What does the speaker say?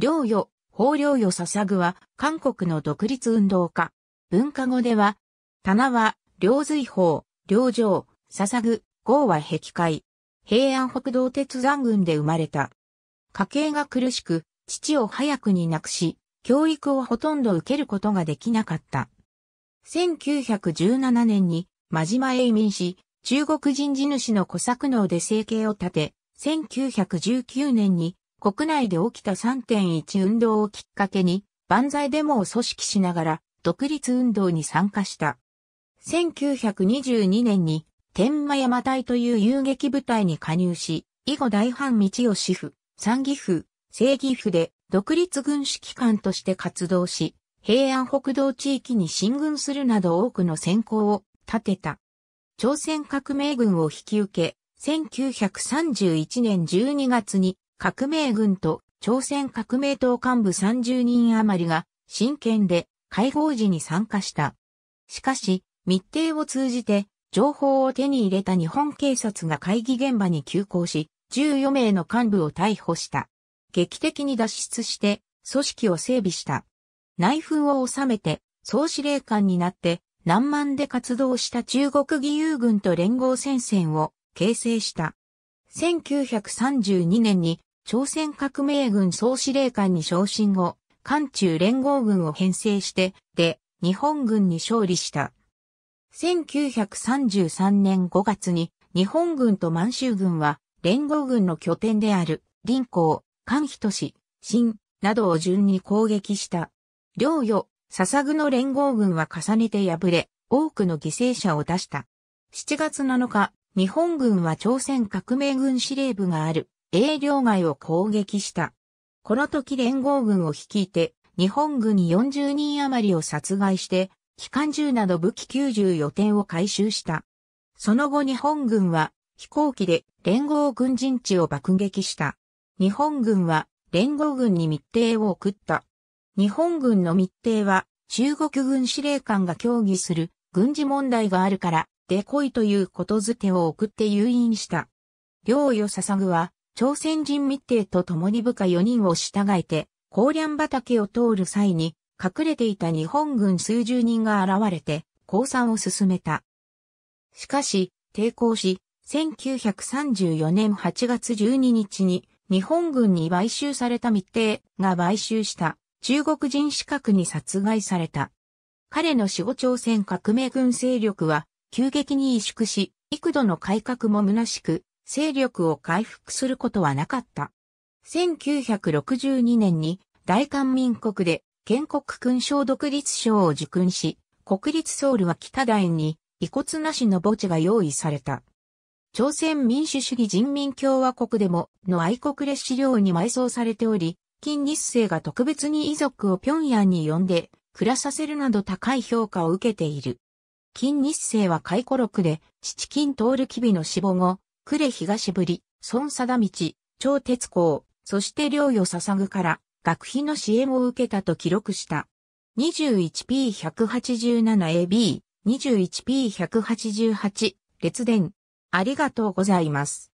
領与、法領与捧ぐは、韓国の独立運動家。文化語では、棚は、領随法、領上、捧ぐ、号は壁界。平安北道鉄山群で生まれた。家計が苦しく、父を早くに亡くし、教育をほとんど受けることができなかった。1917年に、真島永民し、中国人地主の小作農で生計を立て、1919年に国内で起きた3.1運動をきっかけに、万歳デモを組織しながら、独立運動に参加した。1922年に、天満山隊という遊撃部隊に加入し、以後大藩道義府、三義府、正義府で独立軍指揮官として活動し、平安北道地域に進軍するなど多くの先行を立てた。朝鮮革命軍を引き受け、1931年12月に革命軍と朝鮮革命党幹部30人余りが真剣で解放時に参加した。しかし、密偵を通じて情報を手に入れた日本警察が会議現場に急行し、14名の幹部を逮捕した。劇的に脱出して組織を整備した。内紛を収めて総司令官になって南蛮で活動した中国義勇軍と連合戦線を形成した。1932年に朝鮮革命軍総司令官に昇進後、韓中連合軍を編成して、で、日本軍に勝利した。1933年5月に日本軍と満州軍は連合軍の拠点である林港、関人市、新などを順に攻撃した。両与、笹具の連合軍は重ねて敗れ、多くの犠牲者を出した。7月7日、日本軍は朝鮮革命軍司令部がある英領外を攻撃した。この時連合軍を率いて、日本軍40人余りを殺害して、機関銃など武器94点を回収した。その後日本軍は飛行機で連合軍陣地を爆撃した。日本軍は連合軍に密偵を送った。日本軍の密偵は中国軍司令官が協議する軍事問題があるから、で来いということづけを送って誘引した。領与捧ぐは朝鮮人密偵と共に部下4人を従えて、高梁畑を通る際に、隠れていた日本軍数十人が現れて、降参を進めた。しかし、抵抗し、1934年8月12日に、日本軍に買収された密偵が買収した中国人資格に殺害された。彼の死後朝鮮革命軍勢力は急激に萎縮し、幾度の改革も虚しく、勢力を回復することはなかった。1962年に大韓民国で建国勲章独立賞を受勲し、国立ソウルは北大に遺骨なしの墓地が用意された。朝鮮民主主義人民共和国でもの愛国列資料に埋葬されており、金日成が特別に遺族を平壌に呼んで暮らさせるなど高い評価を受けている。金日成は回顧録で、七金通る機微の死亡後、呉東ぶり、孫貞道、張鉄工、そして領与捧ぐから、学費の支援を受けたと記録した。21P187AB、21P188、列伝。ありがとうございます。